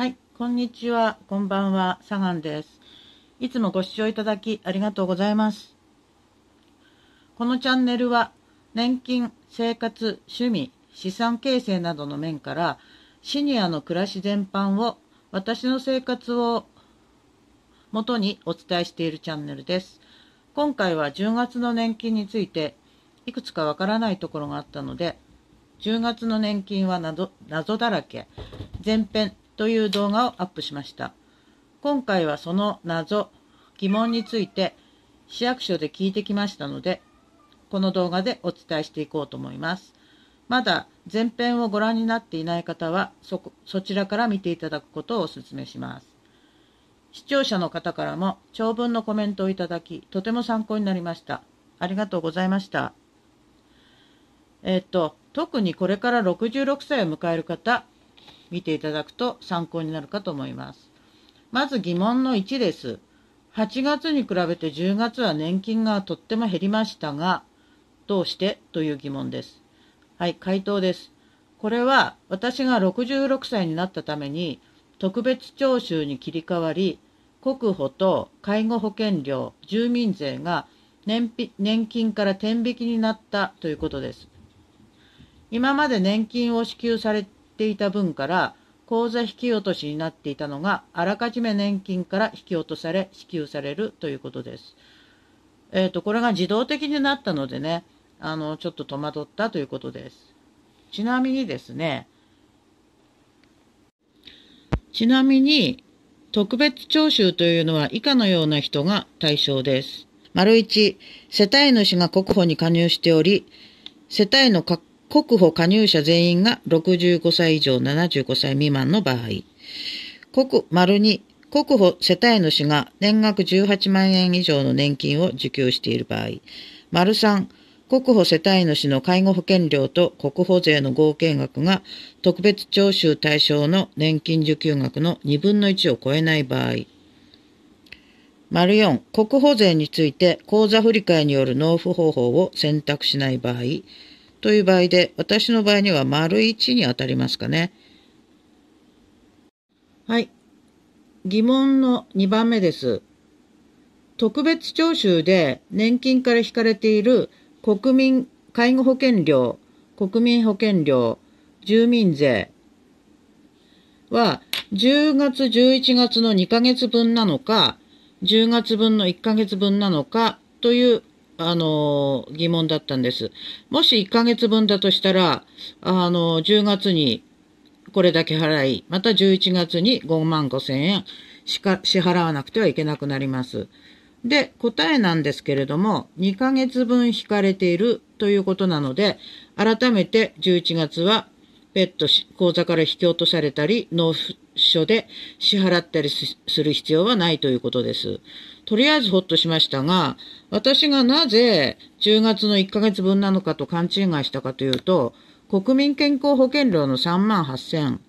はい、こんにちは、こんばんは、サガンです。いつもご視聴いただきありがとうございます。このチャンネルは、年金、生活、趣味、資産形成などの面から、シニアの暮らし全般を、私の生活を元にお伝えしているチャンネルです。今回は10月の年金について、いくつかわからないところがあったので、10月の年金は謎だらけ、前編という動画をアップしました。今回はその謎、疑問について市役所で聞いてきましたので、この動画でお伝えしていこうと思います。まだ前編をご覧になっていない方はそそちらから見ていただくことをお勧めします。視聴者の方からも長文のコメントをいただき、とても参考になりました。ありがとうございました。えっと、特にこれから66歳を迎える方、見ていただくと参考になるかと思います。まず疑問の1です。8月に比べて10月は年金がとっても減りましたが、どうしてという疑問です。はい、回答です。これは私が66歳になったために特別徴収に切り替わり、国保と介護保険料、住民税が年年金から天引きになったということです。今まで年金を支給されっていた分から、口座引き落としになっていたのが、あらかじめ年金から引き落とされ、支給されるということです。えっ、ー、と、これが自動的になったのでね、あの、ちょっと戸惑ったということです。ちなみにですね、ちなみに、特別徴収というのは以下のような人が対象です。丸1、世帯主が国保に加入しており、世帯の確国保加入者全員が65歳以上75歳未満の場合、国丸2、国保世帯主が年額18万円以上の年金を受給している場合、丸3、国保世帯主の介護保険料と国保税の合計額が特別徴収対象の年金受給額の2分の1を超えない場合。丸4、国保税について口座振替による納付方法を選択しない場合。という場合で、私の場合には丸1に当たりますかね。はい。疑問の2番目です。特別徴収で年金から引かれている国民介護保険料、国民保険料、住民税は10月11月の2ヶ月分なのか、10月分の1ヶ月分なのかというあの、疑問だったんです。もし1ヶ月分だとしたら、あの、10月にこれだけ払い、また11月に5万5千円しか支払わなくてはいけなくなります。で、答えなんですけれども、2ヶ月分引かれているということなので、改めて11月はペット口座から引き落とされたり、納付緒で支払ったりする必要はないということです。とりあえずほっとしましたが、私がなぜ10月の1ヶ月分なのかと勘違いしたかというと、国民健康保険料の3万8300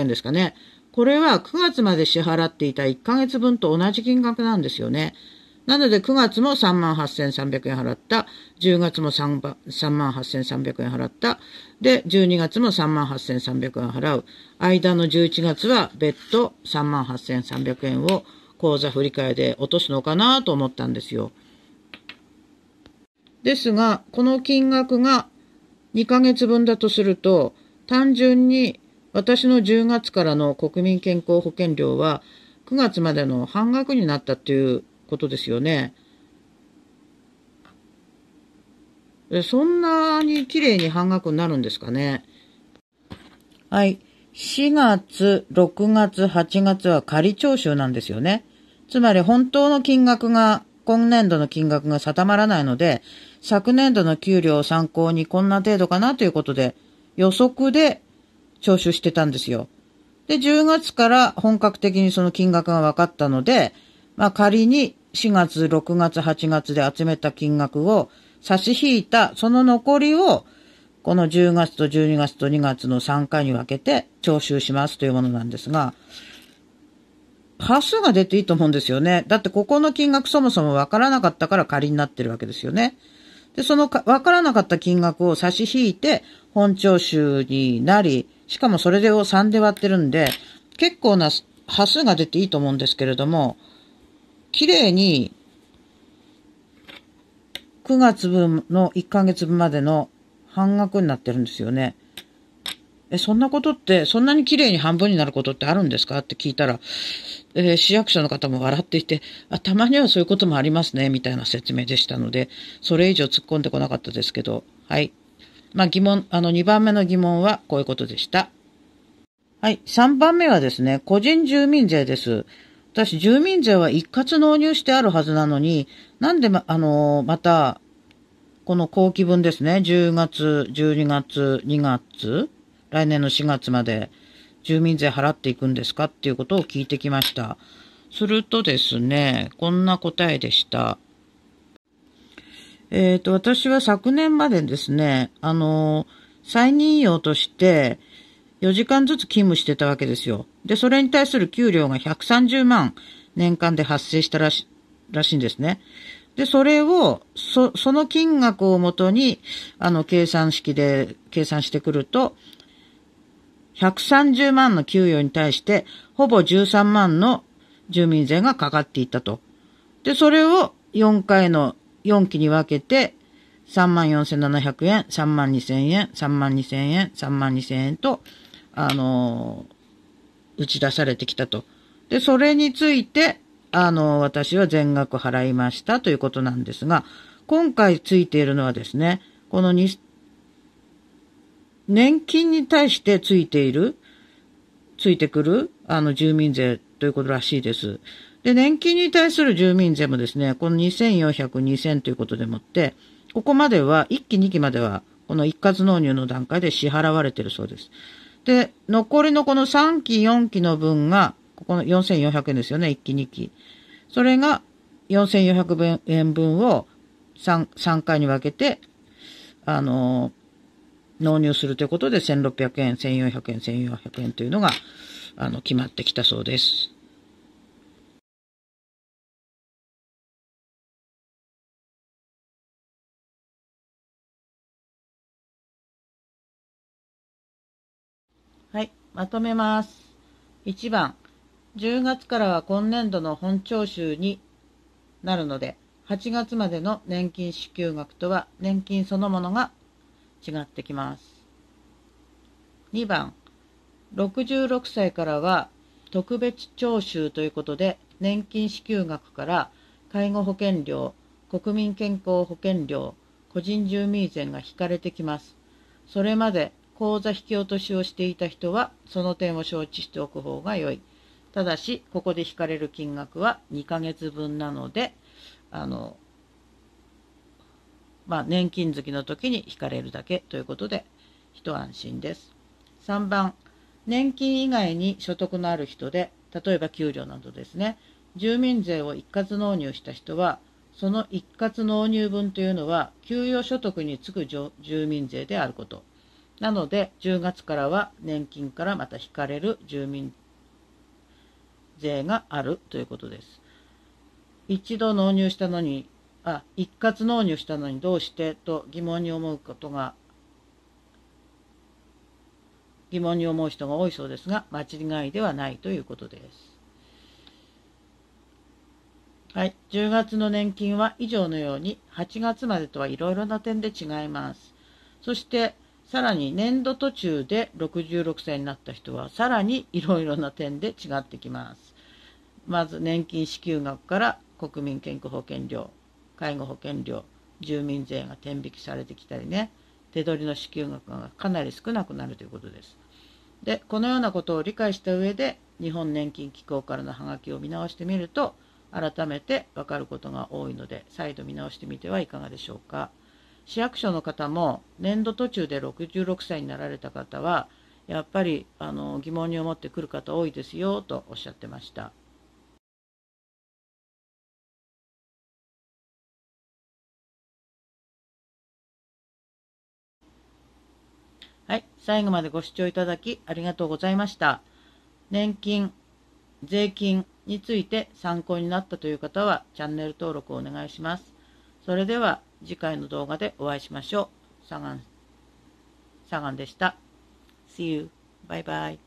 円ですかね。これは9月まで支払っていた1ヶ月分と同じ金額なんですよね。なので9月も3万8300円払った、10月も3万8300円払った、で、12月も3万8300円払う。間の11月は別途3万8300円を口座振り替えで落とすのかなと思ったんですよ。ですが、この金額が2ヶ月分だとすると、単純に私の10月からの国民健康保険料は9月までの半額になったということですよね。そんなに綺麗に半額になるんですかね。はい。4月、6月、8月は仮徴収なんですよね。つまり本当の金額が、今年度の金額が定まらないので、昨年度の給料を参考にこんな程度かなということで、予測で徴収してたんですよ。で、10月から本格的にその金額が分かったので、まあ仮に4月、6月、8月で集めた金額を差し引いたその残りをこの10月と12月と2月の3回に分けて徴収しますというものなんですが、端数が出ていいと思うんですよね。だってここの金額そもそも分からなかったから仮になってるわけですよね。で、そのか分からなかった金額を差し引いて本徴収になり、しかもそれを3で割ってるんで、結構な端数が出ていいと思うんですけれども、綺麗に9月分の1ヶ月分までの半額になってるんですよね。え、そんなことって、そんなに綺麗に半分になることってあるんですかって聞いたら、えー、市役所の方も笑っていてあ、たまにはそういうこともありますね、みたいな説明でしたので、それ以上突っ込んでこなかったですけど、はい。まあ疑問、あの2番目の疑問はこういうことでした。はい。3番目はですね、個人住民税です。私、住民税は一括納入してあるはずなのに、なんでま、あのまた、この後期分ですね、10月、12月、2月、来年の4月まで住民税払っていくんですかっていうことを聞いてきました。するとですね、こんな答えでした。えっ、ー、と、私は昨年までですね、あの再任用として、4時間ずつ勤務してたわけですよ。で、それに対する給料が130万年間で発生したらしらしいんですね。で、それを、そ、その金額をもとに、あの、計算式で計算してくると、130万の給与に対して、ほぼ13万の住民税がかかっていたと。で、それを4回の、4期に分けて、3万4700円、3万2000円、3万2000円、3万2000円と、あの、打ち出されてきたと。で、それについて、あの、私は全額払いましたということなんですが、今回ついているのはですね、このに、年金に対してついている、ついてくる、あの、住民税ということらしいです。で、年金に対する住民税もですね、この2400、2000ということでもって、ここまでは、1期2期までは、この一括納入の段階で支払われているそうです。で、残りのこの3期、4期の分が、ここの4400円ですよね、1期、2期。それが4400円分を 3, 3回に分けて、あのー、納入するということで、1600円、1400円、1400円というのが、あの、決まってきたそうです。はい、まとめます。1番、10月からは今年度の本徴収になるので、8月までの年金支給額とは年金そのものが違ってきます。2番、66歳からは特別徴収ということで、年金支給額から介護保険料、国民健康保険料、個人住民税が引かれてきます。それまで口座引き落としをしていた人は、その点を承知しておく方が良い。ただし、ここで引かれる金額は2ヶ月分なので、あの、まあ、年金月の時に引かれるだけということで、一安心です。3番、年金以外に所得のある人で、例えば給料などですね、住民税を一括納入した人は、その一括納入分というのは、給与所得につく住民税であること。なので、10月からは年金からまた引かれる住民税があるということです。一度納入したのに、あ、一括納入したのにどうしてと疑問に思うことが、疑問に思う人が多いそうですが、間違いではないということです。はい、10月の年金は以上のように8月までとはいろいろな点で違います。そしてさらに年度途中で66歳になった人はさらにいろいろな点で違ってきます。まず年金支給額から国民健康保険料、介護保険料、住民税が転引きされてきたりね、手取りの支給額がかなり少なくなるということです。で、このようなことを理解した上で、日本年金機構からのハガキを見直してみると、改めて分かることが多いので、再度見直してみてはいかがでしょうか。市役所の方も年度途中で66歳になられた方はやっぱりあの疑問に思ってくる方多いですよとおっしゃってました。はい、最後までご視聴いただきありがとうございました。年金、税金について参考になったという方はチャンネル登録をお願いします。それでは次回の動画でお会いしましょう。サガン、サガンでした。See you. Bye bye.